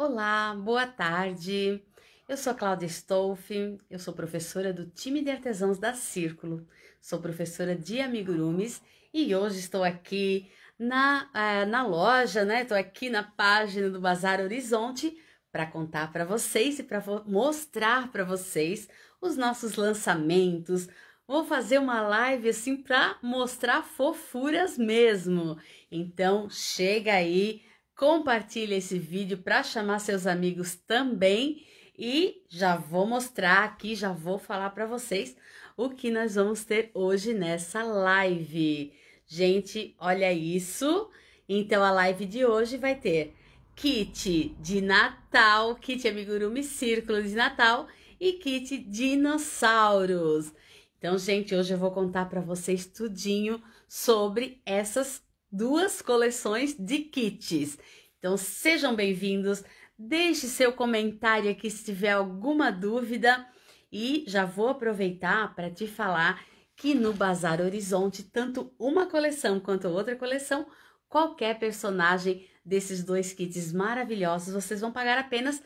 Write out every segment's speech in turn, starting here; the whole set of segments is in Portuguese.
Olá, boa tarde. Eu sou Cláudia Stolfe, eu sou professora do time de artesãos da Círculo, sou professora de amigurumis e hoje estou aqui na, uh, na loja, né? Estou aqui na página do Bazar Horizonte para contar para vocês e para mostrar para vocês os nossos lançamentos. Vou fazer uma live assim para mostrar fofuras mesmo. Então chega aí Compartilhe esse vídeo para chamar seus amigos também e já vou mostrar aqui, já vou falar para vocês o que nós vamos ter hoje nessa live. Gente, olha isso. Então a live de hoje vai ter kit de Natal, kit amigurumi círculo de Natal e kit dinossauros. Então, gente, hoje eu vou contar para vocês tudinho sobre essas duas coleções de kits. Então sejam bem-vindos, deixe seu comentário aqui se tiver alguma dúvida e já vou aproveitar para te falar que no Bazar Horizonte, tanto uma coleção quanto outra coleção, qualquer personagem desses dois kits maravilhosos, vocês vão pagar apenas,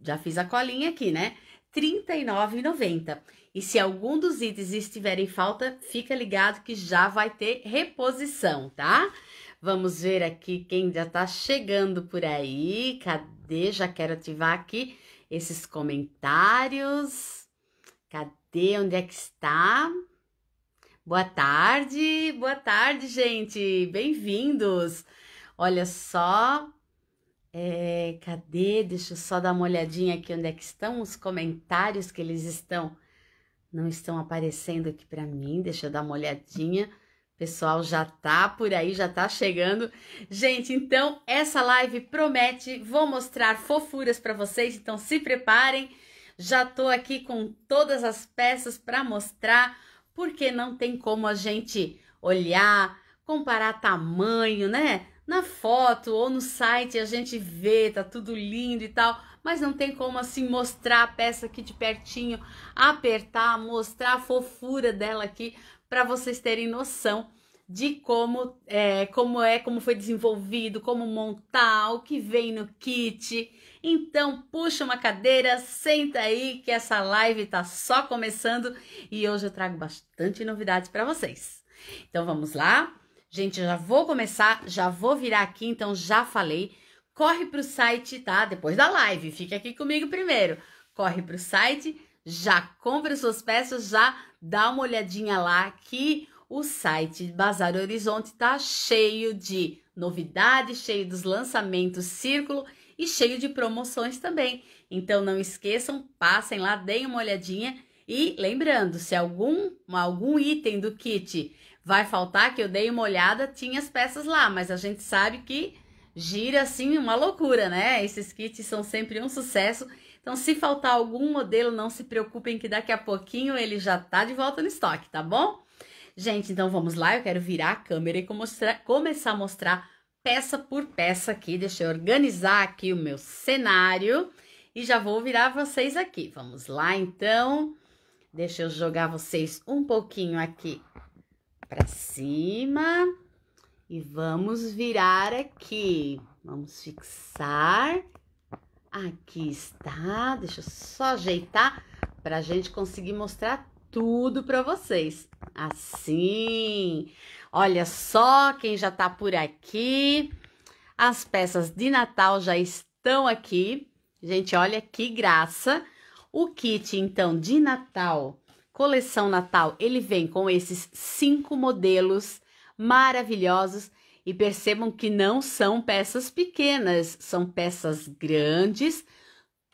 já fiz a colinha aqui, né? R$ 39,90. E se algum dos itens estiver em falta, fica ligado que já vai ter reposição, tá? Vamos ver aqui quem já tá chegando por aí. Cadê? Já quero ativar aqui esses comentários. Cadê? Onde é que está? Boa tarde, boa tarde, gente. Bem-vindos. Olha só, é, cadê? Deixa eu só dar uma olhadinha aqui onde é que estão os comentários que eles estão não estão aparecendo aqui para mim. Deixa eu dar uma olhadinha. pessoal já tá por aí, já tá chegando. Gente, então essa live promete, vou mostrar fofuras para vocês, então se preparem. Já tô aqui com todas as peças para mostrar, porque não tem como a gente olhar, comparar tamanho, né? Na foto ou no site a gente vê, tá tudo lindo e tal mas não tem como assim mostrar a peça aqui de pertinho, apertar, mostrar a fofura dela aqui para vocês terem noção de como é, como é, como foi desenvolvido, como montar, o que vem no kit. Então, puxa uma cadeira, senta aí que essa live tá só começando e hoje eu trago bastante novidades para vocês. Então, vamos lá? Gente, já vou começar, já vou virar aqui, então já falei corre para o site, tá? Depois da live, fica aqui comigo primeiro. Corre para o site, já compra suas peças, já dá uma olhadinha lá que o site Bazar Horizonte tá cheio de novidades, cheio dos lançamentos Círculo e cheio de promoções também. Então não esqueçam, passem lá, deem uma olhadinha e lembrando, se algum algum item do kit vai faltar, que eu dei uma olhada, tinha as peças lá, mas a gente sabe que gira assim uma loucura, né? Esses kits são sempre um sucesso. Então, se faltar algum modelo, não se preocupem que daqui a pouquinho ele já tá de volta no estoque, tá bom? Gente, então vamos lá, eu quero virar a câmera e mostrar, começar a mostrar peça por peça aqui. Deixa eu organizar aqui o meu cenário e já vou virar vocês aqui. Vamos lá, então. Deixa eu jogar vocês um pouquinho aqui para cima. E vamos virar aqui. Vamos fixar. Aqui está. Deixa eu só ajeitar para a gente conseguir mostrar tudo para vocês. Assim. Olha só quem já está por aqui. As peças de Natal já estão aqui. Gente, olha que graça. O kit, então, de Natal, coleção Natal, ele vem com esses cinco modelos maravilhosos e percebam que não são peças pequenas, são peças grandes.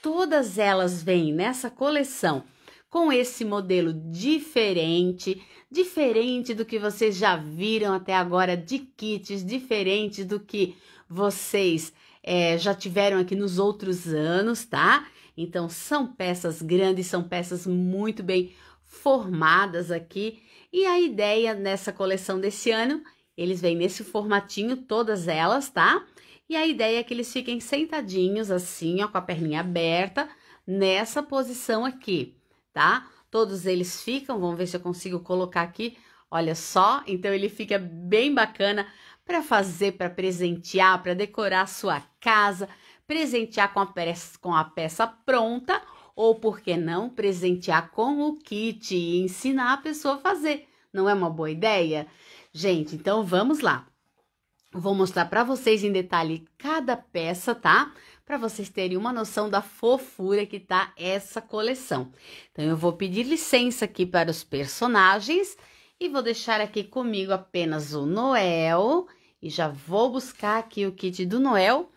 Todas elas vêm nessa coleção com esse modelo diferente, diferente do que vocês já viram até agora de kits, diferente do que vocês é, já tiveram aqui nos outros anos, tá? Então são peças grandes, são peças muito bem formadas aqui e a ideia nessa coleção desse ano, eles vêm nesse formatinho, todas elas, tá? E a ideia é que eles fiquem sentadinhos assim, ó, com a perninha aberta, nessa posição aqui, tá? Todos eles ficam, vamos ver se eu consigo colocar aqui, olha só. Então, ele fica bem bacana para fazer, para presentear, para decorar a sua casa, presentear com a peça, com a peça pronta ou por que não presentear com o kit e ensinar a pessoa a fazer? Não é uma boa ideia? Gente, então vamos lá. Vou mostrar para vocês em detalhe cada peça, tá? Para vocês terem uma noção da fofura que tá essa coleção. Então eu vou pedir licença aqui para os personagens e vou deixar aqui comigo apenas o Noel e já vou buscar aqui o kit do Noel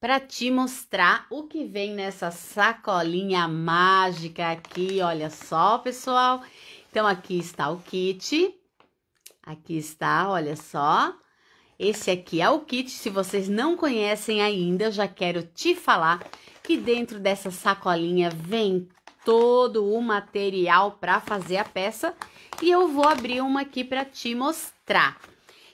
para te mostrar o que vem nessa sacolinha mágica aqui. Olha só, pessoal. Então, aqui está o kit. Aqui está, olha só. Esse aqui é o kit. Se vocês não conhecem ainda, eu já quero te falar que dentro dessa sacolinha vem todo o material para fazer a peça e eu vou abrir uma aqui para te mostrar.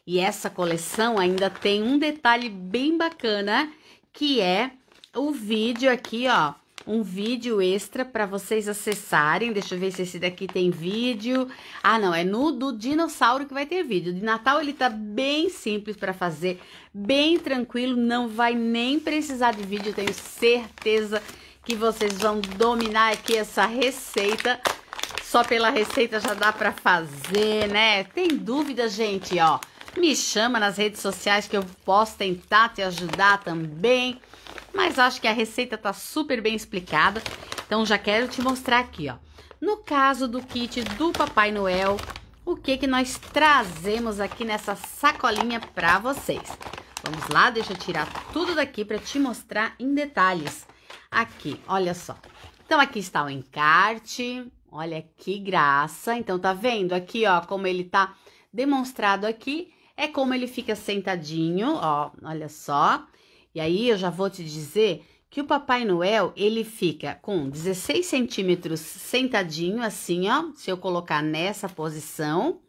E essa coleção ainda tem um detalhe bem bacana que é o vídeo aqui, ó, um vídeo extra para vocês acessarem. Deixa eu ver se esse daqui tem vídeo. Ah, não, é no do dinossauro que vai ter vídeo. De Natal ele tá bem simples para fazer, bem tranquilo, não vai nem precisar de vídeo, eu tenho certeza que vocês vão dominar aqui essa receita. Só pela receita já dá para fazer, né? Tem dúvida, gente, ó. Me chama nas redes sociais que eu posso tentar te ajudar também. Mas acho que a receita tá super bem explicada. Então já quero te mostrar aqui, ó. No caso do kit do Papai Noel, o que que nós trazemos aqui nessa sacolinha para vocês? Vamos lá, deixa eu tirar tudo daqui para te mostrar em detalhes. Aqui, olha só. Então aqui está o encarte. Olha que graça. Então tá vendo aqui, ó, como ele tá demonstrado aqui é como ele fica sentadinho, ó, olha só. E aí eu já vou te dizer que o Papai Noel, ele fica com 16 centímetros sentadinho, assim, ó, se eu colocar nessa posição.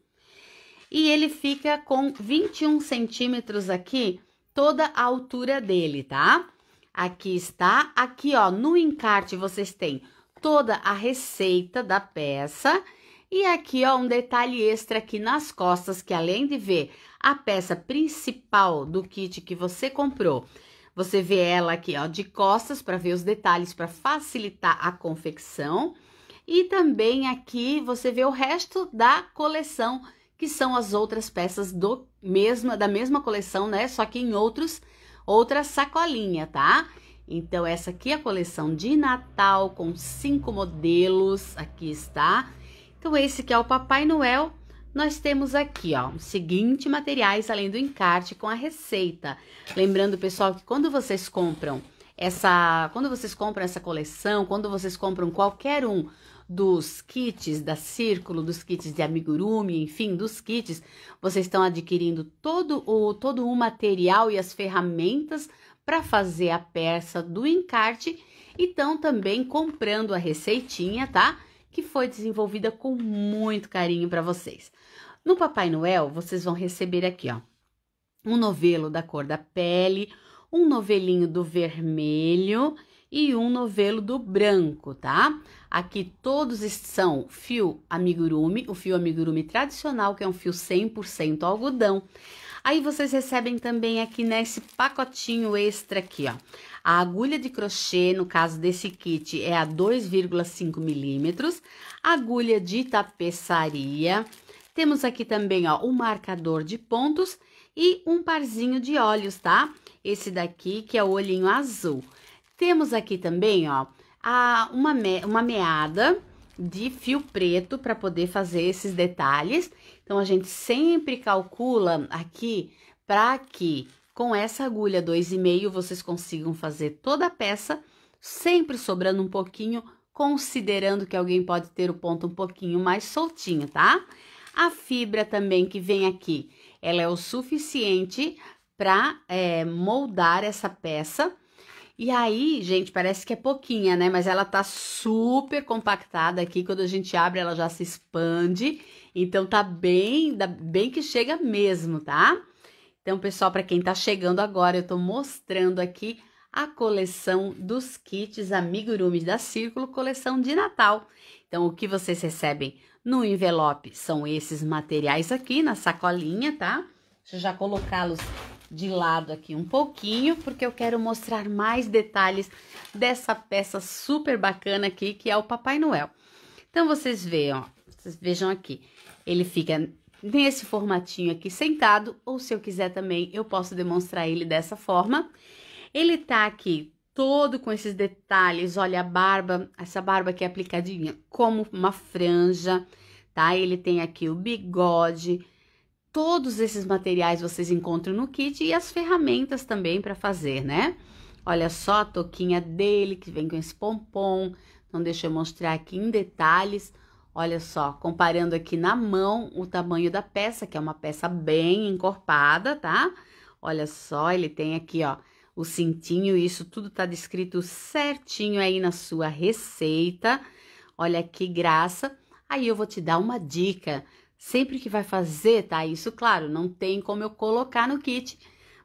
E ele fica com 21 centímetros aqui, toda a altura dele, tá? Aqui está, aqui, ó, no encarte vocês têm toda a receita da peça. E aqui, ó, um detalhe extra aqui nas costas, que além de ver a peça principal do kit que você comprou. Você vê ela aqui, ó, de costas para ver os detalhes para facilitar a confecção. E também aqui você vê o resto da coleção, que são as outras peças do mesma da mesma coleção, né? Só que em outros outra sacolinha, tá? Então essa aqui é a coleção de Natal com cinco modelos, aqui está. Então esse que é o Papai Noel nós temos aqui, ó, os seguintes materiais além do encarte com a receita. Lembrando, pessoal, que quando vocês compram essa, quando vocês compram essa coleção, quando vocês compram qualquer um dos kits da Círculo, dos kits de amigurumi, enfim, dos kits, vocês estão adquirindo todo o todo o material e as ferramentas para fazer a peça do encarte e estão também comprando a receitinha, tá? Que foi desenvolvida com muito carinho para vocês. No Papai Noel, vocês vão receber aqui, ó, um novelo da cor da pele, um novelinho do vermelho e um novelo do branco, tá? Aqui todos são fio amigurumi, o fio amigurumi tradicional, que é um fio 100% algodão. Aí vocês recebem também aqui nesse pacotinho extra aqui, ó. A agulha de crochê, no caso desse kit, é a 2,5 milímetros. Agulha de tapeçaria, temos aqui também, ó, um marcador de pontos e um parzinho de olhos, tá? Esse daqui que é o olhinho azul. Temos aqui também, ó, a, uma, me, uma meada de fio preto para poder fazer esses detalhes. Então, a gente sempre calcula aqui para que com essa agulha 2,5 vocês consigam fazer toda a peça, sempre sobrando um pouquinho, considerando que alguém pode ter o ponto um pouquinho mais soltinho, tá? Tá? A fibra também que vem aqui, ela é o suficiente para é, moldar essa peça. E aí, gente, parece que é pouquinha, né? Mas ela tá super compactada aqui. Quando a gente abre, ela já se expande. Então tá bem, bem que chega mesmo, tá? Então, pessoal, para quem tá chegando agora, eu tô mostrando aqui a coleção dos kits amigurumis da Círculo, coleção de Natal. Então, o que vocês recebem no envelope são esses materiais aqui na sacolinha, tá? Deixa eu já colocá-los de lado aqui um pouquinho, porque eu quero mostrar mais detalhes dessa peça super bacana aqui, que é o Papai Noel. Então, vocês veem, ó, vocês vejam aqui, ele fica nesse formatinho aqui sentado, ou se eu quiser também, eu posso demonstrar ele dessa forma. Ele tá aqui todo com esses detalhes, olha a barba, essa barba aqui é aplicadinha como uma franja, tá? Ele tem aqui o bigode. Todos esses materiais vocês encontram no kit e as ferramentas também para fazer, né? Olha só a toquinha dele que vem com esse pompom. Então deixa eu mostrar aqui em detalhes. Olha só, comparando aqui na mão o tamanho da peça, que é uma peça bem encorpada, tá? Olha só, ele tem aqui, ó, o cintinho, isso tudo tá descrito certinho aí na sua receita. Olha que graça. Aí eu vou te dar uma dica. Sempre que vai fazer, tá? Isso, claro, não tem como eu colocar no kit,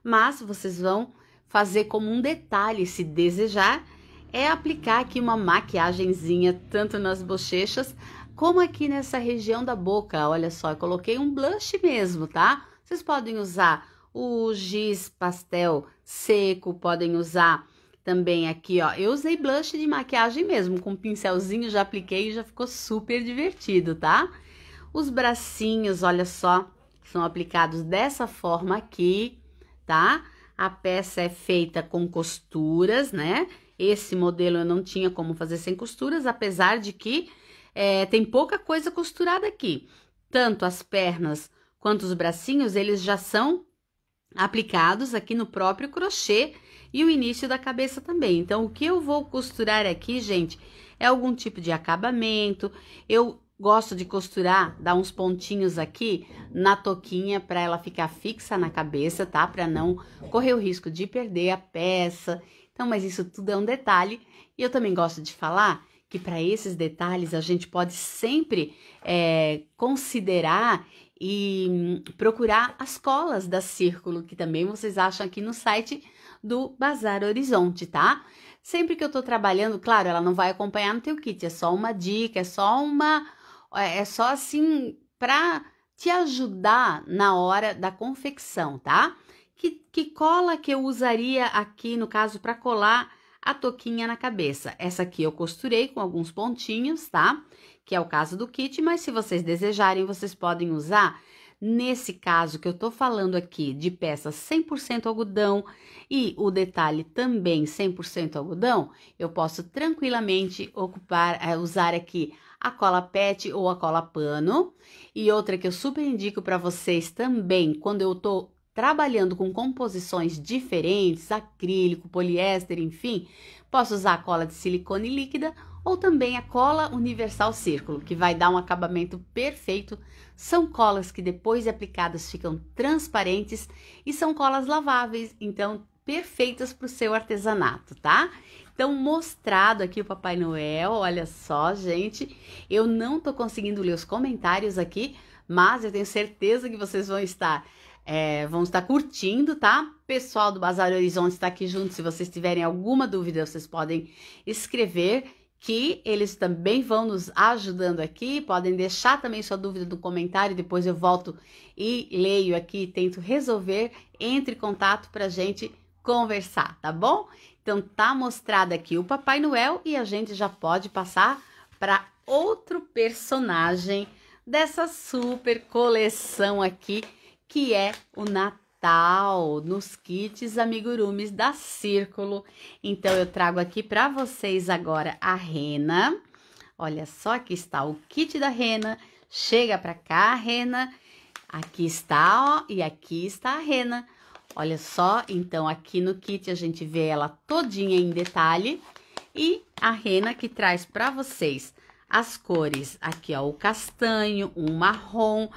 mas vocês vão fazer como um detalhe, se desejar, é aplicar aqui uma maquiagemzinha tanto nas bochechas como aqui nessa região da boca. Olha só, eu coloquei um blush mesmo, tá? Vocês podem usar o giz pastel seco, podem usar também aqui, ó. Eu usei blush de maquiagem mesmo, com um pincelzinho, já apliquei e já ficou super divertido, tá? Os bracinhos, olha só, são aplicados dessa forma aqui, tá? A peça é feita com costuras, né? Esse modelo eu não tinha como fazer sem costuras, apesar de que é, tem pouca coisa costurada aqui. Tanto as pernas quanto os bracinhos, eles já são aplicados aqui no próprio crochê e o início da cabeça também. Então, o que eu vou costurar aqui, gente, é algum tipo de acabamento. Eu gosto de costurar, dar uns pontinhos aqui na toquinha para ela ficar fixa na cabeça, tá? Para não correr o risco de perder a peça. Então, mas isso tudo é um detalhe. E eu também gosto de falar que para esses detalhes a gente pode sempre é, considerar e hum, procurar as colas da Círculo, que também vocês acham aqui no site do Bazar Horizonte, tá? Sempre que eu tô trabalhando, claro, ela não vai acompanhar no teu kit, é só uma dica, é só uma é, é só assim para te ajudar na hora da confecção, tá? Que, que cola que eu usaria aqui, no caso, para colar a toquinha na cabeça? Essa aqui eu costurei com alguns pontinhos, tá? que é o caso do kit, mas se vocês desejarem, vocês podem usar Nesse caso que eu tô falando aqui de peça 100% algodão e o detalhe também 100% algodão, eu posso tranquilamente ocupar, eh, usar aqui a cola PET ou a cola pano. E outra que eu super indico para vocês também, quando eu tô trabalhando com composições diferentes, acrílico, poliéster, enfim, posso usar a cola de silicone líquida ou também a cola universal círculo, que vai dar um acabamento perfeito. São colas que depois de aplicadas ficam transparentes e são colas laváveis, então perfeitas para o seu artesanato, tá? Então, mostrado aqui o Papai Noel, olha só, gente. Eu não tô conseguindo ler os comentários aqui, mas eu tenho certeza que vocês vão estar é, vão estar curtindo, tá? Pessoal do Bazar Horizonte está aqui junto. Se vocês tiverem alguma dúvida, vocês podem escrever que eles também vão nos ajudando aqui. Podem deixar também sua dúvida no comentário, depois eu volto e leio aqui, tento resolver. Entre em contato para gente conversar, tá bom? Então tá mostrado aqui o Papai Noel e a gente já pode passar para outro personagem dessa super coleção aqui, que é o Natal. Natal, nos kits amigurumis da Círculo. Então, eu trago aqui para vocês agora a rena. Olha só, aqui está o kit da rena. Chega para cá, rena. Aqui está, ó, e aqui está a rena. Olha só, então aqui no kit a gente vê ela todinha em detalhe. E a rena que traz para vocês as cores aqui, ó, o castanho, o marrom.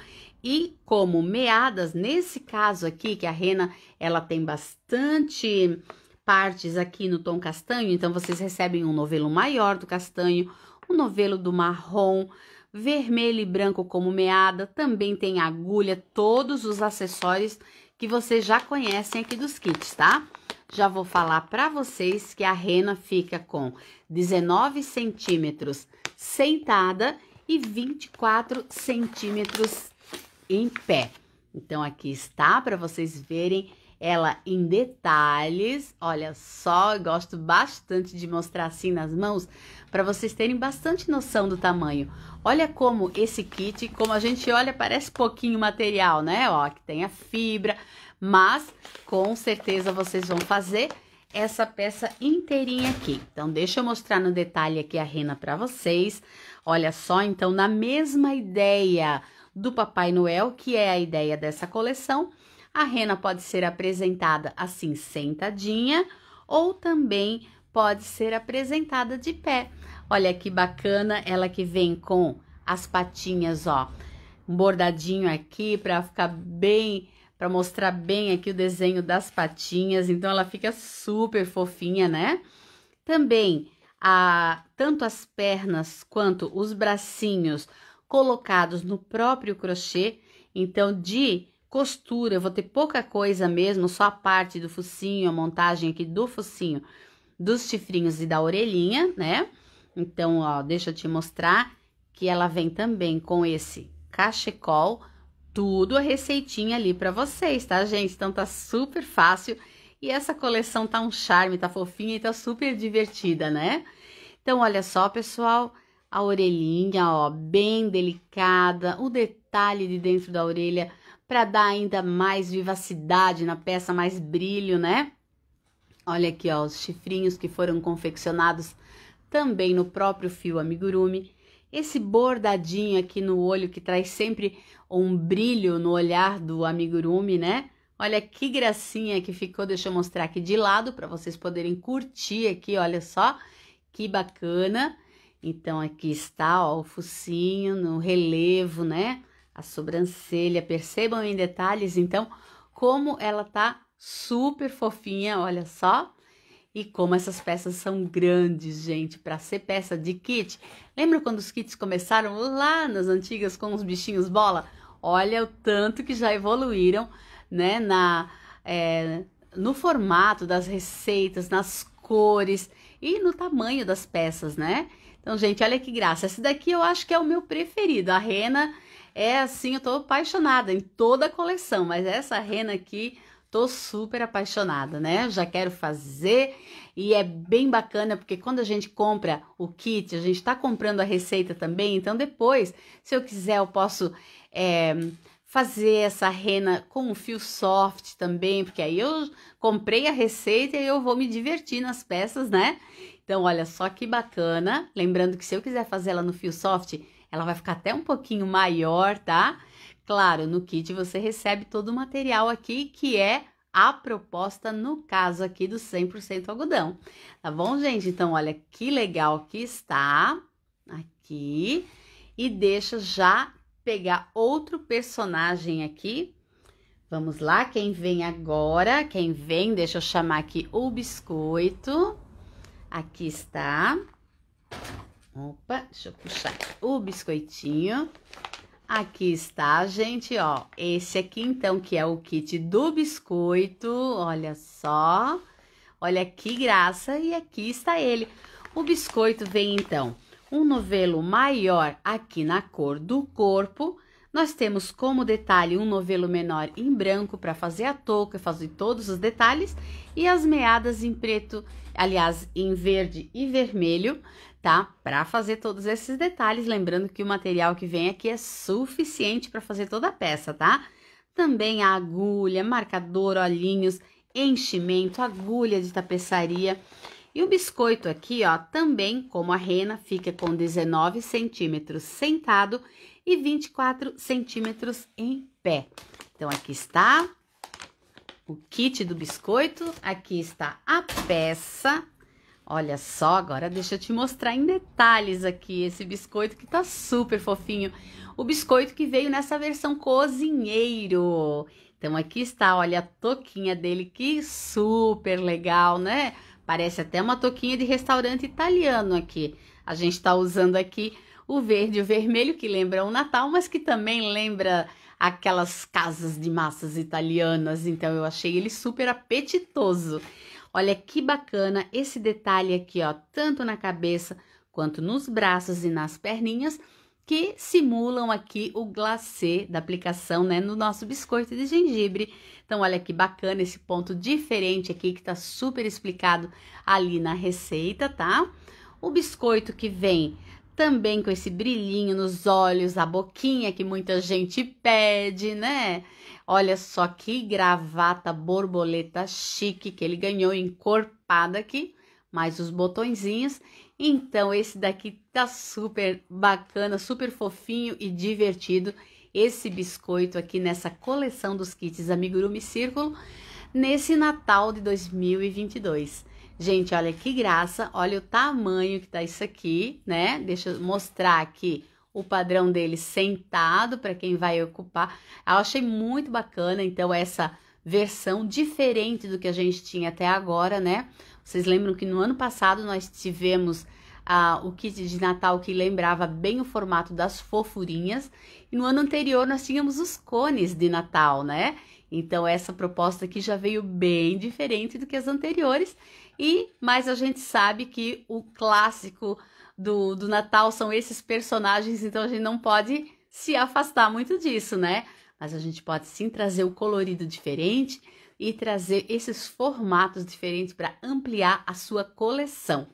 E como meadas, nesse caso aqui, que a rena ela tem bastante partes aqui no tom castanho, então vocês recebem um novelo maior do castanho, um novelo do marrom, vermelho e branco como meada, também tem agulha, todos os acessórios que vocês já conhecem aqui dos kits, tá? Já vou falar para vocês que a rena fica com 19 centímetros sentada e 24 centímetros em pé. Então, aqui está para vocês verem ela em detalhes. Olha só, eu gosto bastante de mostrar assim nas mãos para vocês terem bastante noção do tamanho. Olha como esse kit, como a gente olha, parece pouquinho material, né? Ó, que tem a fibra, mas com certeza vocês vão fazer essa peça inteirinha aqui. Então, deixa eu mostrar no detalhe aqui a rena para vocês. Olha só, então, na mesma ideia, do Papai Noel, que é a ideia dessa coleção. A rena pode ser apresentada assim sentadinha ou também pode ser apresentada de pé. Olha que bacana ela que vem com as patinhas, ó, bordadinho aqui para ficar bem para mostrar bem aqui o desenho das patinhas, então ela fica super fofinha, né? Também a tanto as pernas quanto os bracinhos colocados no próprio crochê. Então, de costura, eu vou ter pouca coisa mesmo, só a parte do focinho, a montagem aqui do focinho, dos chifrinhos e da orelhinha, né? Então, ó, deixa eu te mostrar que ela vem também com esse cachecol, tudo a receitinha ali para vocês, tá, gente? Então tá super fácil e essa coleção tá um charme, tá fofinha e tá super divertida, né? Então, olha só, pessoal, a orelhinha, ó, bem delicada, o detalhe de dentro da orelha para dar ainda mais vivacidade na peça, mais brilho, né? Olha aqui, ó, os chifrinhos que foram confeccionados também no próprio fio amigurumi. Esse bordadinho aqui no olho que traz sempre um brilho no olhar do amigurumi, né? Olha que gracinha que ficou, deixa eu mostrar aqui de lado para vocês poderem curtir aqui, olha só, que bacana. Então, aqui está ó, o focinho no relevo, né? A sobrancelha. Percebam em detalhes, então, como ela tá super fofinha, olha só. E como essas peças são grandes, gente, para ser peça de kit. Lembra quando os kits começaram lá nas antigas com os bichinhos bola? Olha o tanto que já evoluíram, né? Na, é, no formato das receitas, nas cores e no tamanho das peças, né? Então, gente, olha que graça. Esse daqui eu acho que é o meu preferido. A rena é assim, eu tô apaixonada em toda a coleção, mas essa rena aqui, tô super apaixonada, né? Já quero fazer e é bem bacana porque quando a gente compra o kit, a gente tá comprando a receita também, então depois, se eu quiser, eu posso. É, fazer essa rena com um fio soft também, porque aí eu comprei a receita e eu vou me divertir nas peças, né? Então, olha só que bacana. Lembrando que se eu quiser fazer ela no fio soft, ela vai ficar até um pouquinho maior, tá? Claro, no kit você recebe todo o material aqui que é a proposta no caso aqui do 100% algodão. Tá bom, gente? Então, olha que legal que está aqui e deixa já pegar outro personagem aqui. Vamos lá, quem vem agora, quem vem, deixa eu chamar aqui o biscoito. Aqui está. Opa, deixa eu puxar o biscoitinho. Aqui está, gente, ó. Esse aqui, então, que é o kit do biscoito. Olha só. Olha que graça. E aqui está ele. O biscoito vem, então, um novelo maior aqui na cor do corpo nós temos como detalhe um novelo menor em branco para fazer a touca, fazer todos os detalhes, e as meadas em preto, aliás, em verde e vermelho, tá? Para fazer todos esses detalhes, lembrando que o material que vem aqui é suficiente para fazer toda a peça, tá? Também a agulha, marcador, olhinhos, enchimento, agulha de tapeçaria. E o biscoito aqui, ó, também, como a rena, fica com 19 centímetros sentado e 24 centímetros em pé. Então, aqui está o kit do biscoito, aqui está a peça. Olha só, agora deixa eu te mostrar em detalhes aqui esse biscoito que tá super fofinho. O biscoito que veio nessa versão cozinheiro. Então aqui está, olha a toquinha dele, que super legal, né? Parece até uma toquinha de restaurante italiano aqui. A gente tá usando aqui o verde e o vermelho, que lembram o Natal, mas que também lembra aquelas casas de massas italianas. Então eu achei ele super apetitoso. Olha que bacana esse detalhe aqui, ó, tanto na cabeça quanto nos braços e nas perninhas, que simulam aqui o glacê da aplicação, né, no nosso biscoito de gengibre. Então, olha que bacana esse ponto diferente aqui que tá super explicado ali na receita, tá? O biscoito que vem também com esse brilhinho nos olhos, a boquinha que muita gente pede, né? Olha só que gravata borboleta chique que ele ganhou, encorpada aqui, mais os botõezinhos. Então, esse daqui tá super bacana, super fofinho e divertido. Esse biscoito aqui nessa coleção dos kits Amigurumi Círculo, nesse Natal de 2022. Gente, olha que graça, olha o tamanho que tá isso aqui, né? Deixa eu mostrar aqui o padrão dele sentado para quem vai ocupar. Eu achei muito bacana, então, essa versão diferente do que a gente tinha até agora, né? Vocês lembram que no ano passado nós tivemos ah, o kit de Natal que lembrava bem o formato das fofurinhas. E no ano anterior nós tínhamos os cones de Natal, né? Então essa proposta aqui já veio bem diferente do que as anteriores. E mas a gente sabe que o clássico do, do Natal são esses personagens, então a gente não pode se afastar muito disso, né? Mas a gente pode sim trazer o colorido diferente e trazer esses formatos diferentes para ampliar a sua coleção.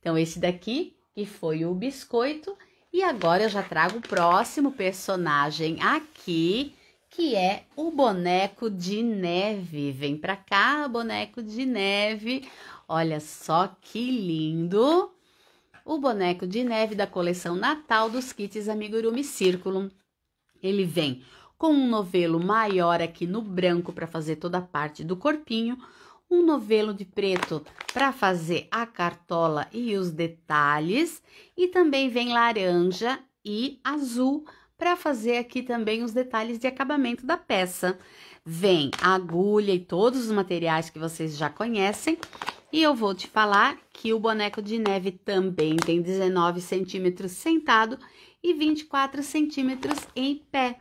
Então esse daqui que foi o biscoito e agora eu já trago o próximo personagem aqui, que é o boneco de neve. Vem para cá, boneco de neve. Olha só que lindo! O boneco de neve da coleção Natal dos kits Amigurumi Círculo. Ele vem com um novelo maior aqui no branco para fazer toda a parte do corpinho, um novelo de preto para fazer a cartola e os detalhes, e também vem laranja e azul para fazer aqui também os detalhes de acabamento da peça. Vem agulha e todos os materiais que vocês já conhecem, e eu vou te falar que o boneco de neve também tem 19 centímetros sentado e 24 centímetros em pé.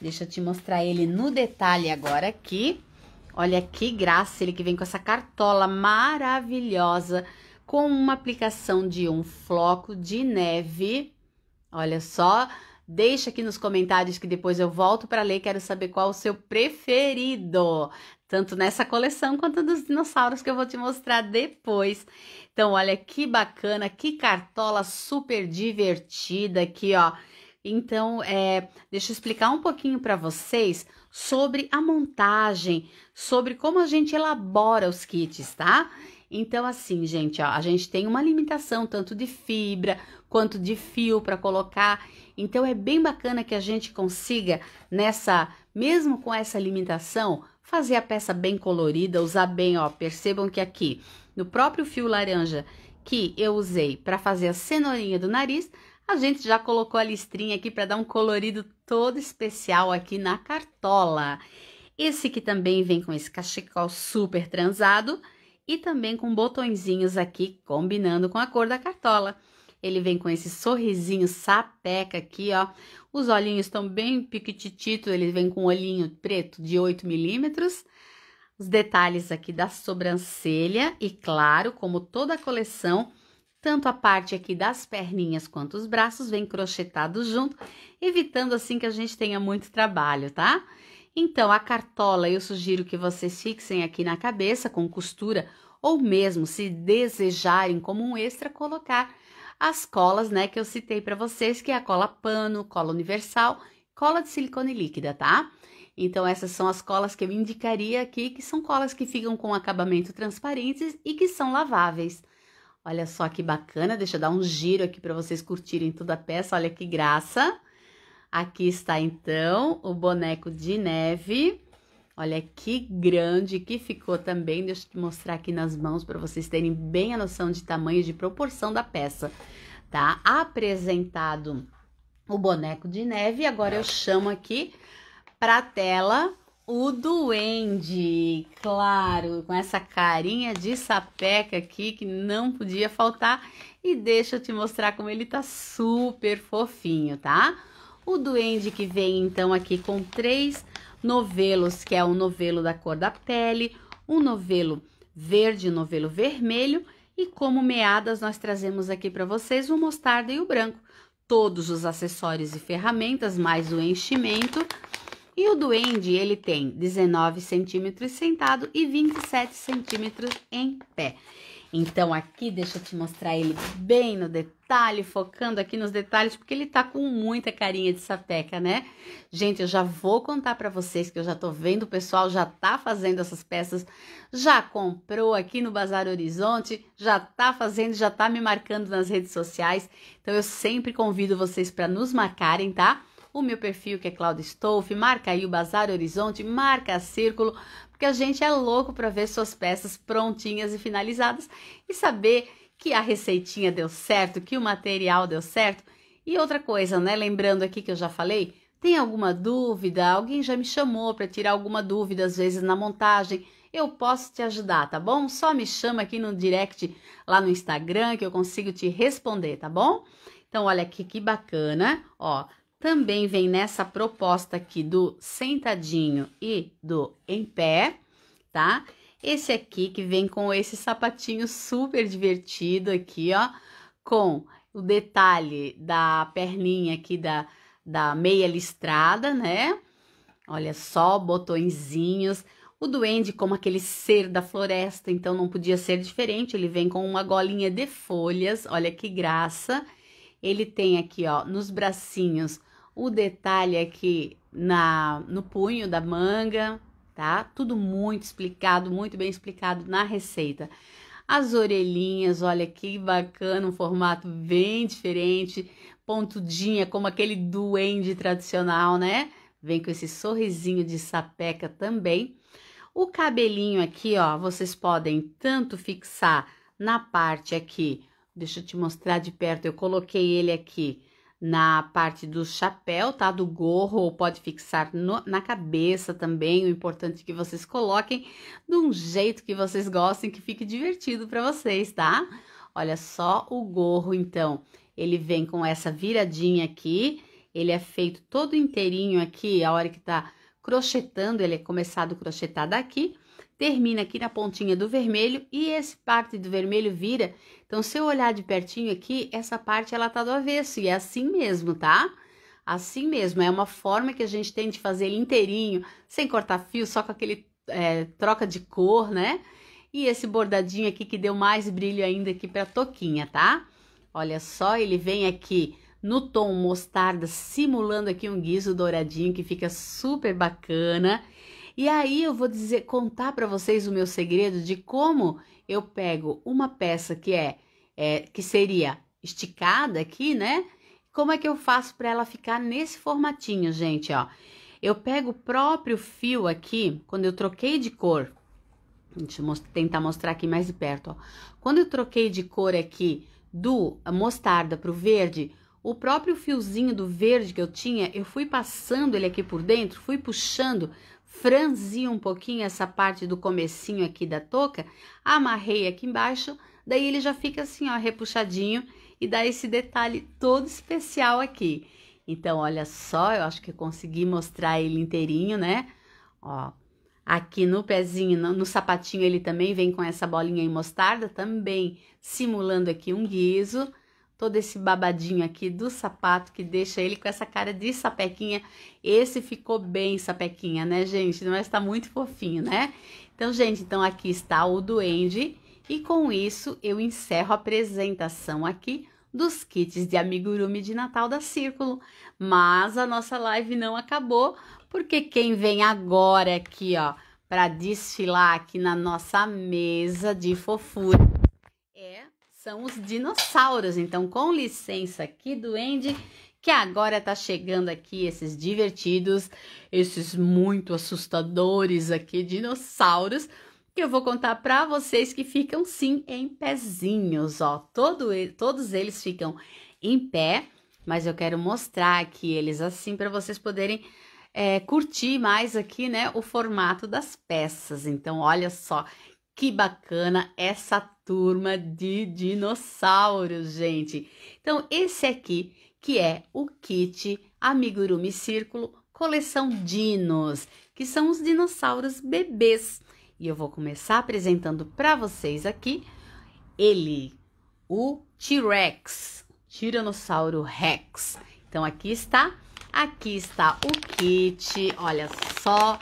Deixa eu te mostrar ele no detalhe agora aqui. Olha que graça, ele que vem com essa cartola maravilhosa, com uma aplicação de um floco de neve. Olha só, deixa aqui nos comentários que depois eu volto para ler, quero saber qual o seu preferido tanto nessa coleção quanto dos dinossauros que eu vou te mostrar depois. Então, olha que bacana, que cartola super divertida aqui, ó. Então, é, deixa eu explicar um pouquinho para vocês sobre a montagem, sobre como a gente elabora os kits, tá? Então, assim, gente, ó, a gente tem uma limitação tanto de fibra quanto de fio para colocar. Então, é bem bacana que a gente consiga, nessa, mesmo com essa limitação, fazer a peça bem colorida, usar bem, ó, percebam que aqui no próprio fio laranja que eu usei para fazer a cenourinha do nariz, a gente já colocou a listrinha aqui para dar um colorido todo especial aqui na cartola. Esse que também vem com esse cachecol super transado e também com botõezinhos aqui combinando com a cor da cartola. Ele vem com esse sorrisinho sapeca aqui, ó. Os olhinhos estão bem piquititito, ele vem com um olhinho preto de 8 milímetros. Os detalhes aqui da sobrancelha e, claro, como toda a coleção, tanto a parte aqui das perninhas quanto os braços vem crochetado junto, evitando assim que a gente tenha muito trabalho, tá? Então, a cartola eu sugiro que vocês fixem aqui na cabeça com costura ou mesmo, se desejarem como um extra, colocar as colas, né, que eu citei para vocês, que é a cola pano, cola universal, cola de silicone líquida, tá? Então, essas são as colas que eu indicaria aqui, que são colas que ficam com acabamento transparentes e que são laváveis. Olha só que bacana, deixa eu dar um giro aqui para vocês curtirem toda a peça, olha que graça. Aqui está, então, o boneco de neve. Olha que grande que ficou também. Deixa eu te mostrar aqui nas mãos para vocês terem bem a noção de tamanho e de proporção da peça, tá? Apresentado o boneco de neve, agora eu chamo aqui para tela o duende, claro, com essa carinha de sapeca aqui que não podia faltar. E deixa eu te mostrar como ele tá super fofinho, tá? O duende que vem então aqui com três novelos, que é um novelo da cor da pele, um novelo verde, o novelo vermelho, e como meadas nós trazemos aqui para vocês o mostarda e o branco. Todos os acessórios e ferramentas, mais o enchimento. E o duende, ele tem 19 centímetros sentado e 27 centímetros em pé. Então aqui deixa eu te mostrar ele bem no detalhe, focando aqui nos detalhes, porque ele tá com muita carinha de sapeca, né? Gente, eu já vou contar para vocês que eu já tô vendo o pessoal já tá fazendo essas peças, já comprou aqui no Bazar Horizonte, já tá fazendo, já tá me marcando nas redes sociais. Então eu sempre convido vocês para nos marcarem, tá? o meu perfil, que é Claudio Stolf, marca aí o Bazar Horizonte, marca Círculo, porque a gente é louco para ver suas peças prontinhas e finalizadas e saber que a receitinha deu certo, que o material deu certo. E outra coisa, né? Lembrando aqui que eu já falei, tem alguma dúvida? Alguém já me chamou para tirar alguma dúvida às vezes na montagem? Eu posso te ajudar, tá bom? Só me chama aqui no direct lá no Instagram que eu consigo te responder, tá bom? Então olha aqui que bacana, ó também vem nessa proposta aqui do sentadinho e do em pé, tá? Esse aqui que vem com esse sapatinho super divertido aqui, ó, com o detalhe da perninha aqui da, da meia listrada, né? Olha só, botõezinhos. O duende como aquele ser da floresta, então não podia ser diferente. Ele vem com uma golinha de folhas, olha que graça. Ele tem aqui, ó, nos bracinhos o detalhe aqui é na no punho da manga, tá? Tudo muito explicado, muito bem explicado na receita. As orelhinhas, olha que bacana, um formato bem diferente, pontudinha, como aquele duende tradicional, né? Vem com esse sorrisinho de sapeca também. O cabelinho aqui, ó, vocês podem tanto fixar na parte aqui, deixa eu te mostrar de perto, eu coloquei ele aqui na parte do chapéu, tá? Do gorro, ou pode fixar no, na cabeça também. O importante é que vocês coloquem de um jeito que vocês gostem, que fique divertido para vocês, tá? Olha só o gorro, então. Ele vem com essa viradinha aqui. Ele é feito todo inteirinho aqui, a hora que tá crochetando, ele é começado a crochetar daqui, termina aqui na pontinha do vermelho e esse parte do vermelho vira então, se eu olhar de pertinho aqui, essa parte ela tá do avesso e é assim mesmo, tá? Assim mesmo, é uma forma que a gente tem de fazer ele inteirinho, sem cortar fio, só com aquele é, troca de cor, né? E esse bordadinho aqui que deu mais brilho ainda aqui pra toquinha, tá? Olha só, ele vem aqui no tom mostarda, simulando aqui um guiso douradinho que fica super bacana. E aí eu vou dizer, contar para vocês o meu segredo de como eu pego uma peça que é, é que seria esticada aqui, né? Como é que eu faço para ela ficar nesse formatinho, gente, ó? Eu pego o próprio fio aqui, quando eu troquei de cor, deixa eu most tentar mostrar aqui mais de perto, ó. Quando eu troquei de cor aqui do mostarda para o verde, o próprio fiozinho do verde que eu tinha, eu fui passando ele aqui por dentro, fui puxando, franzi um pouquinho essa parte do comecinho aqui da touca, amarrei aqui embaixo, daí ele já fica assim, ó, repuxadinho e dá esse detalhe todo especial aqui. Então, olha só, eu acho que eu consegui mostrar ele inteirinho, né? Ó, aqui no pezinho, no, no, sapatinho, ele também vem com essa bolinha em mostarda, também simulando aqui um guiso todo esse babadinho aqui do sapato que deixa ele com essa cara de sapequinha. Esse ficou bem sapequinha, né, gente? Mas tá muito fofinho, né? Então, gente, então aqui está o duende e com isso eu encerro a apresentação aqui dos kits de amigurumi de Natal da Círculo. Mas a nossa live não acabou, porque quem vem agora aqui, ó, para desfilar aqui na nossa mesa de fofura é são os dinossauros. Então, com licença aqui, do Andy que agora tá chegando aqui esses divertidos, esses muito assustadores aqui dinossauros, que eu vou contar para vocês que ficam sim em pezinhos, ó. Todo, todos eles ficam em pé, mas eu quero mostrar aqui eles assim para vocês poderem é, curtir mais aqui, né, o formato das peças. Então, olha só que bacana essa turma de dinossauros, gente. Então, esse aqui que é o kit Amigurumi Círculo Coleção Dinos, que são os dinossauros bebês. E eu vou começar apresentando para vocês aqui ele, o T-Rex, Tiranossauro Rex. Então aqui está, aqui está o kit, olha só.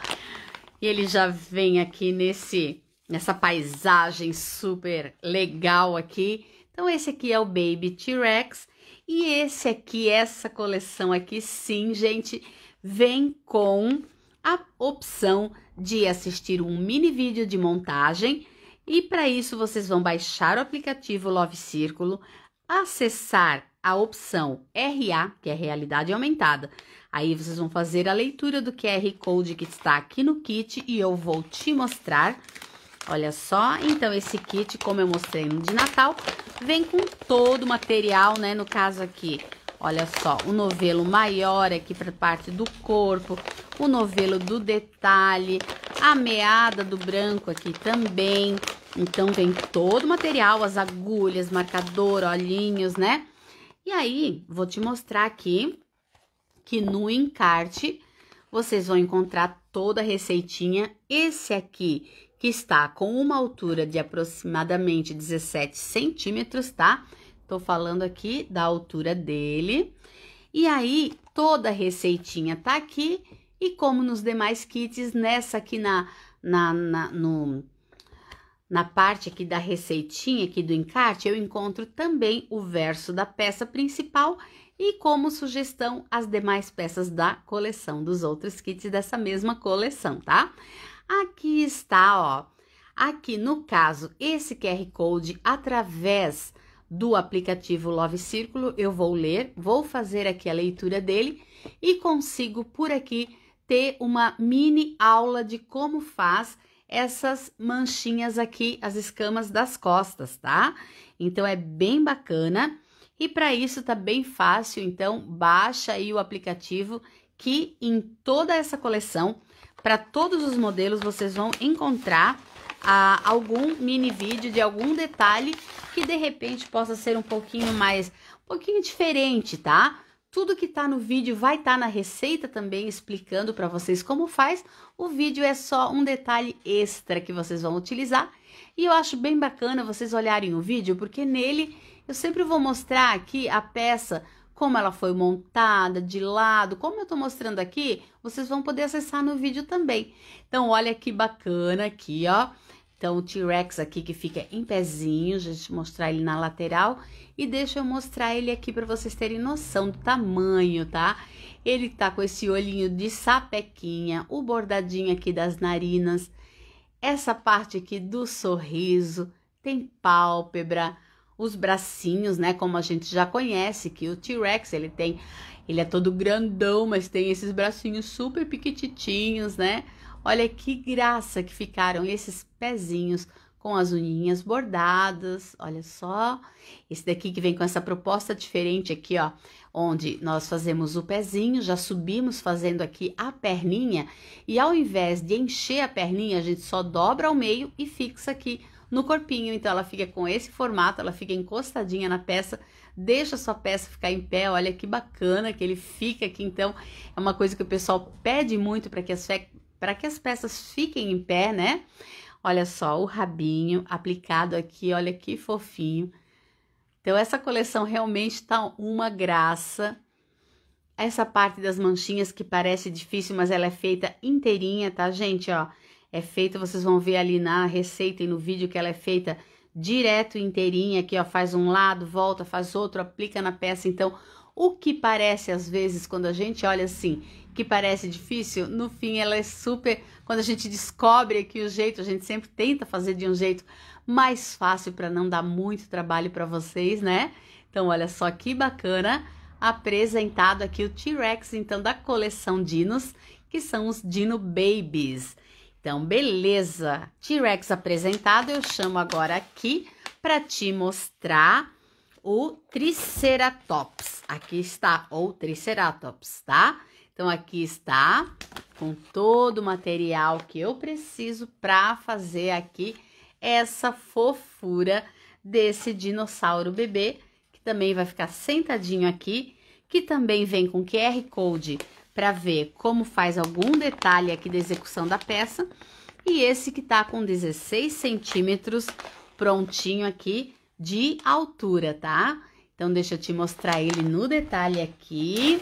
Ele já vem aqui nesse nessa paisagem super legal aqui. Então esse aqui é o Baby T-Rex e esse aqui, essa coleção aqui, sim, gente, vem com a opção de assistir um mini vídeo de montagem e para isso vocês vão baixar o aplicativo Love Círculo, acessar a opção RA, que é Realidade Aumentada. Aí vocês vão fazer a leitura do QR Code que está aqui no kit e eu vou te mostrar Olha só, então esse kit, como eu mostrei no de Natal, vem com todo o material, né? No caso aqui, olha só, o novelo maior aqui para parte do corpo, o novelo do detalhe, a meada do branco aqui também. Então, vem todo o material, as agulhas, marcador, olhinhos, né? E aí, vou te mostrar aqui que no encarte vocês vão encontrar toda a receitinha. Esse aqui que está com uma altura de aproximadamente 17 centímetros, tá? Tô falando aqui da altura dele. E aí, toda a receitinha tá aqui. E como nos demais kits, nessa aqui na, na, na, no, na parte aqui da receitinha, aqui do encarte, eu encontro também o verso da peça principal e como sugestão as demais peças da coleção, dos outros kits dessa mesma coleção, tá? Aqui está, ó. Aqui no caso, esse QR Code através do aplicativo Love Círculo, eu vou ler, vou fazer aqui a leitura dele e consigo por aqui ter uma mini aula de como faz essas manchinhas aqui, as escamas das costas, tá? Então é bem bacana. E para isso tá bem fácil, então baixa aí o aplicativo que em toda essa coleção para todos os modelos, vocês vão encontrar ah, algum mini vídeo de algum detalhe que de repente possa ser um pouquinho mais, um pouquinho diferente, tá? Tudo que tá no vídeo vai estar tá na receita também explicando para vocês como faz. O vídeo é só um detalhe extra que vocês vão utilizar. E eu acho bem bacana vocês olharem o vídeo, porque nele eu sempre vou mostrar aqui a peça como ela foi montada, de lado, como eu estou mostrando aqui, vocês vão poder acessar no vídeo também. Então, olha que bacana aqui, ó. Então, o T-Rex aqui que fica em pezinho, gente mostrar ele na lateral. E deixa eu mostrar ele aqui para vocês terem noção do tamanho, tá? Ele tá com esse olhinho de sapequinha, o bordadinho aqui das narinas, essa parte aqui do sorriso, tem pálpebra, os bracinhos, né, como a gente já conhece, que o T-Rex, ele tem, ele é todo grandão, mas tem esses bracinhos super piquititinhos, né? Olha que graça que ficaram esses pezinhos com as unhinhas bordadas, olha só. Esse daqui que vem com essa proposta diferente aqui, ó, onde nós fazemos o pezinho, já subimos fazendo aqui a perninha, e ao invés de encher a perninha, a gente só dobra ao meio e fixa aqui no corpinho. Então ela fica com esse formato, ela fica encostadinha na peça, deixa a sua peça ficar em pé. Olha que bacana que ele fica aqui. Então é uma coisa que o pessoal pede muito para que as para que as peças fiquem em pé, né? Olha só o rabinho aplicado aqui, olha que fofinho. Então essa coleção realmente tá uma graça. Essa parte das manchinhas que parece difícil, mas ela é feita inteirinha, tá, gente? Ó, é feita, vocês vão ver ali na receita e no vídeo que ela é feita direto inteirinha, aqui ó, faz um lado, volta, faz outro, aplica na peça. Então, o que parece às vezes quando a gente olha assim, que parece difícil, no fim ela é super, quando a gente descobre aqui o jeito, a gente sempre tenta fazer de um jeito mais fácil para não dar muito trabalho para vocês, né? Então, olha só que bacana apresentado aqui o T-Rex então da coleção Dinos, que são os Dino Babies. Então, beleza. T-Rex apresentado, eu chamo agora aqui para te mostrar o Triceratops. Aqui está, ou Triceratops, tá? Então, aqui está com todo o material que eu preciso para fazer aqui essa fofura desse dinossauro bebê, que também vai ficar sentadinho aqui, que também vem com QR Code para ver como faz algum detalhe aqui da execução da peça. E esse que tá com 16 centímetros prontinho aqui de altura, tá? Então, deixa eu te mostrar ele no detalhe aqui.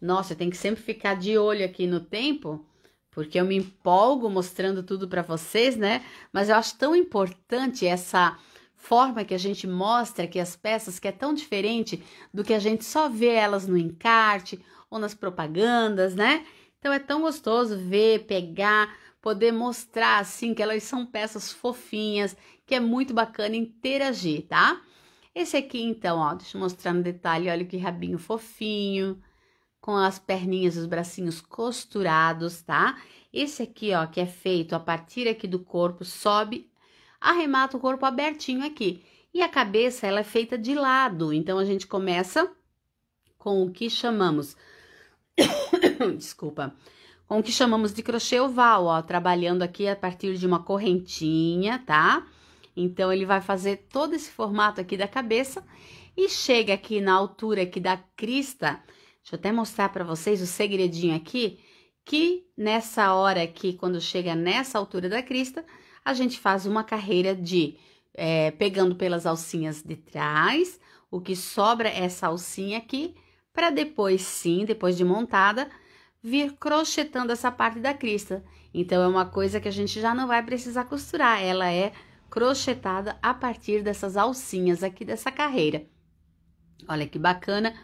Nossa, tem tenho que sempre ficar de olho aqui no tempo, porque eu me empolgo mostrando tudo para vocês, né? Mas eu acho tão importante essa forma que a gente mostra que as peças, que é tão diferente do que a gente só vê elas no encarte ou nas propagandas, né? Então é tão gostoso ver, pegar, poder mostrar assim que elas são peças fofinhas, que é muito bacana interagir, tá? Esse aqui então, ó, deixa eu mostrar no detalhe, olha que rabinho fofinho, com as perninhas os bracinhos costurados, tá? Esse aqui, ó, que é feito a partir aqui do corpo, sobe, arremata o corpo abertinho aqui. E a cabeça, ela é feita de lado, então a gente começa com o que chamamos Desculpa. Com o que chamamos de crochê oval, ó, trabalhando aqui a partir de uma correntinha, tá? Então, ele vai fazer todo esse formato aqui da cabeça e chega aqui na altura aqui da crista. Deixa eu até mostrar para vocês o segredinho aqui, que nessa hora aqui, quando chega nessa altura da crista, a gente faz uma carreira de é, pegando pelas alcinhas de trás, o que sobra é essa alcinha aqui, para depois sim, depois de montada, vir crochetando essa parte da crista. Então é uma coisa que a gente já não vai precisar costurar, ela é crochetada a partir dessas alcinhas aqui dessa carreira. Olha que bacana.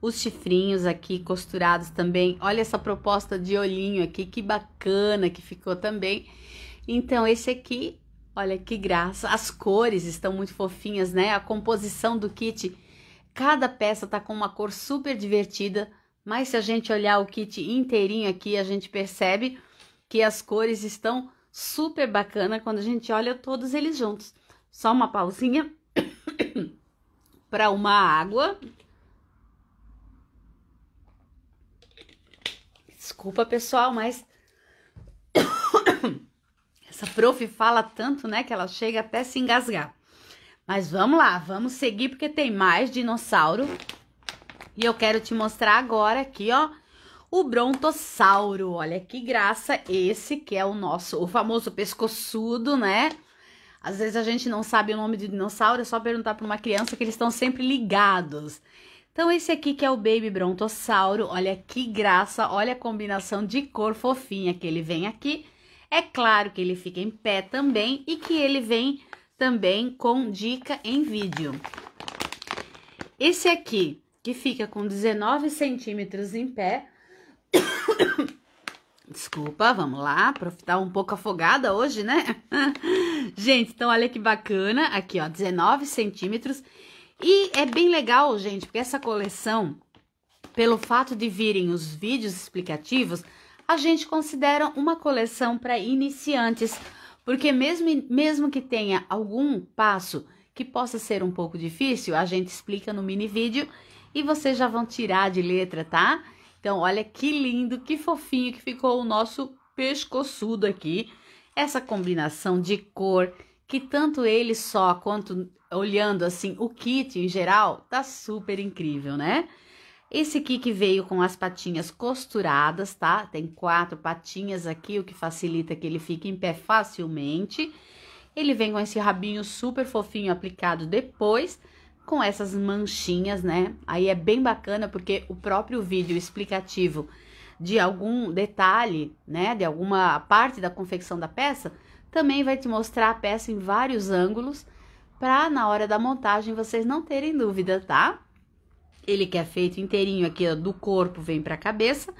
Os chifrinhos aqui costurados também. Olha essa proposta de olhinho aqui, que bacana que ficou também. Então, esse aqui, olha que graça. As cores estão muito fofinhas, né? A composição do kit Cada peça tá com uma cor super divertida, mas se a gente olhar o kit inteirinho aqui, a gente percebe que as cores estão super bacana quando a gente olha todos eles juntos. Só uma pausinha para uma água. Desculpa, pessoal, mas essa prof fala tanto, né, que ela chega até se engasgar. Mas vamos lá, vamos seguir porque tem mais dinossauro. E eu quero te mostrar agora aqui, ó, o brontossauro. Olha que graça esse que é o nosso, o famoso pescoçudo, né? Às vezes a gente não sabe o nome de dinossauro, é só perguntar para uma criança que eles estão sempre ligados. Então esse aqui que é o Baby Brontossauro, olha que graça, olha a combinação de cor fofinha que ele vem aqui. É claro que ele fica em pé também e que ele vem também com dica em vídeo. Esse aqui, que fica com 19 centímetros em pé. Desculpa, vamos lá, aproveitar tá um pouco afogada hoje, né? gente, então olha que bacana, aqui ó, 19 centímetros. E é bem legal, gente, porque essa coleção, pelo fato de virem os vídeos explicativos, a gente considera uma coleção para iniciantes, porque mesmo, mesmo que tenha algum passo que possa ser um pouco difícil, a gente explica no mini vídeo e vocês já vão tirar de letra, tá? Então, olha que lindo, que fofinho que ficou o nosso pescoçudo aqui. Essa combinação de cor, que tanto ele só quanto olhando assim o kit em geral, tá super incrível, né? Esse aqui que veio com as patinhas costuradas, tá? Tem quatro patinhas aqui, o que facilita que ele fique em pé facilmente. Ele vem com esse rabinho super fofinho aplicado depois, com essas manchinhas, né? Aí é bem bacana porque o próprio vídeo explicativo de algum detalhe, né, de alguma parte da confecção da peça, também vai te mostrar a peça em vários ângulos, para na hora da montagem vocês não terem dúvida, tá? Ele que é feito inteirinho aqui, ó, do corpo vem para a cabeça,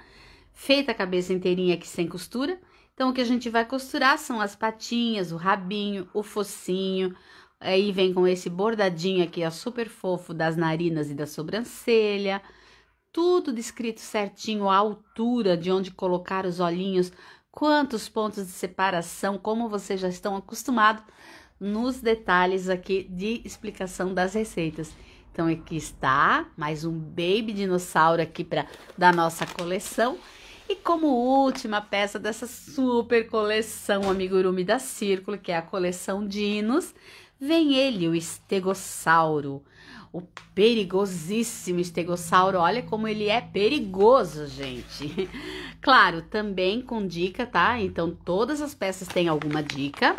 feita a cabeça inteirinha aqui sem costura. Então, o que a gente vai costurar são as patinhas, o rabinho, o focinho. Aí vem com esse bordadinho aqui, ó, super fofo das narinas e da sobrancelha. Tudo descrito certinho, a altura de onde colocar os olhinhos, quantos pontos de separação, como vocês já estão acostumados nos detalhes aqui de explicação das receitas. Então aqui está mais um baby dinossauro aqui para da nossa coleção. E como última peça dessa super coleção amigurumi da Círculo, que é a coleção Dinos, vem ele, o estegossauro. O perigosíssimo estegossauro, olha como ele é perigoso, gente. Claro, também com dica, tá? Então todas as peças têm alguma dica.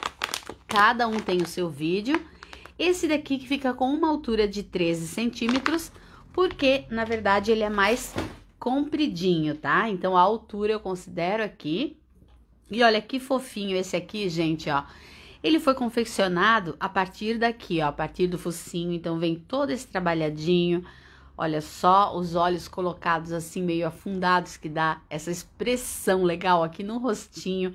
Cada um tem o seu vídeo esse daqui que fica com uma altura de 13 centímetros, porque, na verdade, ele é mais compridinho, tá? Então, a altura eu considero aqui. E olha que fofinho esse aqui, gente, ó. Ele foi confeccionado a partir daqui, ó, a partir do focinho, então vem todo esse trabalhadinho. Olha só os olhos colocados assim meio afundados que dá essa expressão legal aqui no rostinho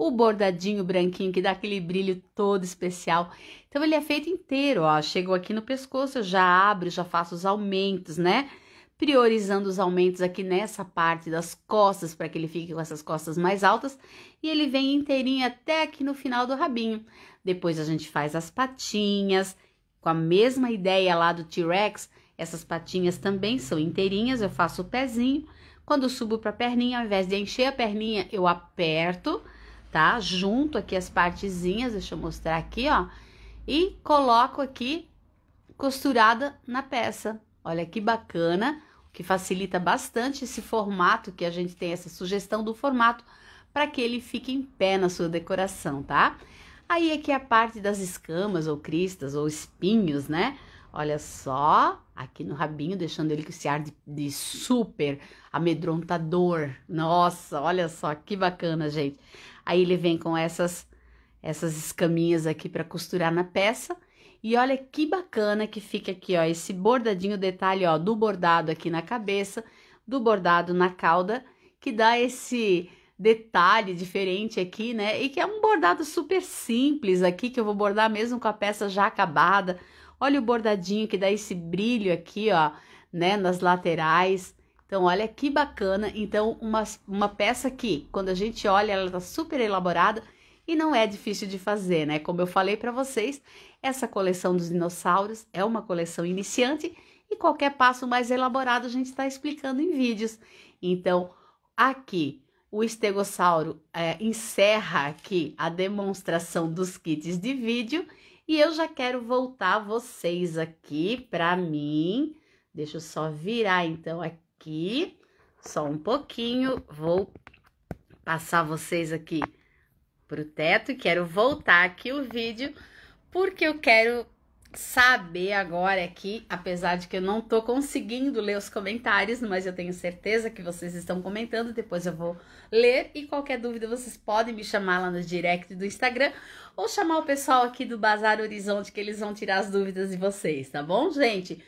o bordadinho branquinho que dá aquele brilho todo especial. Então ele é feito inteiro, ó, chegou aqui no pescoço, eu já abro, já faço os aumentos, né? Priorizando os aumentos aqui nessa parte das costas, para que ele fique com essas costas mais altas. E ele vem inteirinho até aqui no final do rabinho. Depois a gente faz as patinhas, com a mesma ideia lá do T-Rex, essas patinhas também são inteirinhas, eu faço o pezinho. Quando subo para a perninha, ao invés de encher a perninha, eu aperto tá? Junto aqui as partezinhas, deixa eu mostrar aqui, ó. E coloco aqui costurada na peça. Olha que bacana, que facilita bastante esse formato que a gente tem, essa sugestão do formato, para que ele fique em pé na sua decoração, tá? Aí aqui a parte das escamas ou cristas ou espinhos, né? Olha só, aqui no rabinho, deixando ele com esse ar de, de, super amedrontador. Nossa, olha só que bacana, gente. Aí ele vem com essas essas escaminhas aqui para costurar na peça. E olha que bacana que fica aqui, ó, esse bordadinho detalhe, ó, do bordado aqui na cabeça, do bordado na cauda, que dá esse detalhe diferente aqui, né? E que é um bordado super simples aqui, que eu vou bordar mesmo com a peça já acabada. Olha o bordadinho que dá esse brilho aqui, ó, né, nas laterais. Então, olha que bacana. Então, uma, uma peça que, quando a gente olha, ela está super elaborada e não é difícil de fazer, né? Como eu falei para vocês, essa coleção dos dinossauros é uma coleção iniciante e qualquer passo mais elaborado a gente está explicando em vídeos. Então, aqui o estegossauro é, encerra aqui a demonstração dos kits de vídeo e eu já quero voltar vocês aqui para mim. Deixa eu só virar então aqui aqui, só um pouquinho, vou passar vocês aqui pro teto e quero voltar aqui o vídeo porque eu quero saber agora aqui, apesar de que eu não tô conseguindo ler os comentários, mas eu tenho certeza que vocês estão comentando, depois eu vou ler e qualquer dúvida vocês podem me chamar lá no direct do Instagram ou chamar o pessoal aqui do Bazar Horizonte que eles vão tirar as dúvidas de vocês, tá bom, gente?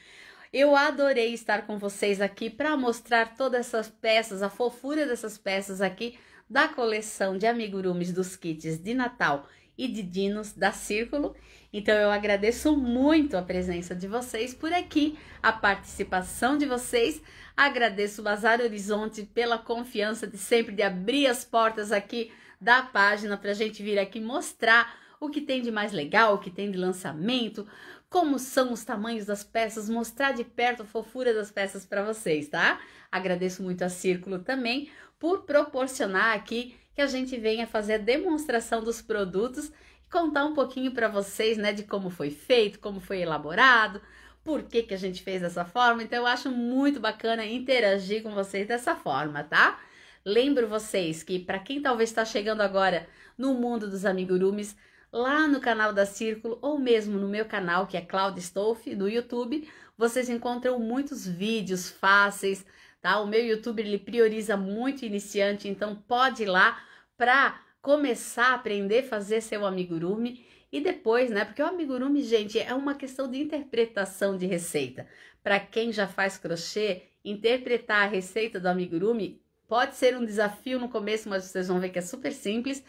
Eu adorei estar com vocês aqui para mostrar todas essas peças, a fofura dessas peças aqui da coleção de amigurumis dos kits de Natal e de dinos da Círculo. Então eu agradeço muito a presença de vocês por aqui, a participação de vocês. Agradeço o Bazar Horizonte pela confiança de sempre de abrir as portas aqui da página para a gente vir aqui mostrar o que tem de mais legal, o que tem de lançamento, como são os tamanhos das peças, mostrar de perto a fofura das peças para vocês, tá? Agradeço muito a Círculo também por proporcionar aqui que a gente venha fazer a demonstração dos produtos e contar um pouquinho para vocês, né, de como foi feito, como foi elaborado, por que que a gente fez dessa forma. Então eu acho muito bacana interagir com vocês dessa forma, tá? Lembro vocês que para quem talvez está chegando agora no mundo dos amigurumis, lá no canal da Círculo ou mesmo no meu canal, que é Claudio Stolf, no YouTube, vocês encontram muitos vídeos fáceis, tá? O meu YouTube ele prioriza muito iniciante, então pode ir lá para começar a aprender a fazer seu amigurumi e depois, né? Porque o amigurumi, gente, é uma questão de interpretação de receita. Para quem já faz crochê, interpretar a receita do amigurumi pode ser um desafio no começo, mas vocês vão ver que é super simples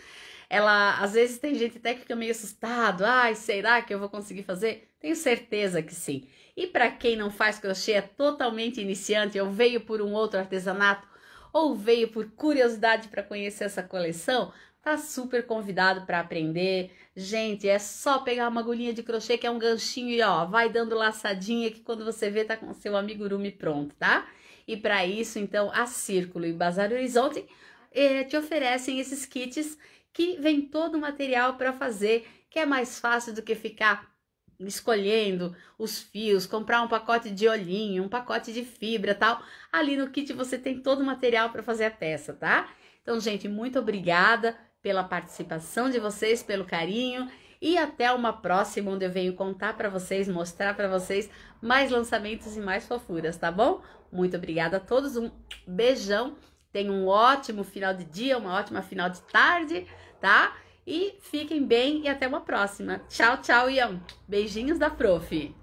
ela às vezes tem gente até que fica meio assustado, ai, será que eu vou conseguir fazer? Tenho certeza que sim. E para quem não faz crochê é totalmente iniciante, ou veio por um outro artesanato, ou veio por curiosidade para conhecer essa coleção, tá super convidado para aprender. Gente, é só pegar uma agulhinha de crochê que é um ganchinho e ó, vai dando laçadinha que quando você vê tá com seu amigurumi pronto, tá? E para isso, então, a Círculo e Bazar Horizonte eh, te oferecem esses kits que vem todo o material para fazer, que é mais fácil do que ficar escolhendo os fios, comprar um pacote de olhinho, um pacote de fibra, tal. Ali no kit você tem todo o material para fazer a peça, tá? Então, gente, muito obrigada pela participação de vocês, pelo carinho e até uma próxima onde eu venho contar para vocês, mostrar para vocês mais lançamentos e mais fofuras, tá bom? Muito obrigada a todos, um beijão. Tenham um ótimo final de dia, uma ótima final de tarde tá? E fiquem bem e até uma próxima. Tchau, tchau, Ian. Beijinhos da prof.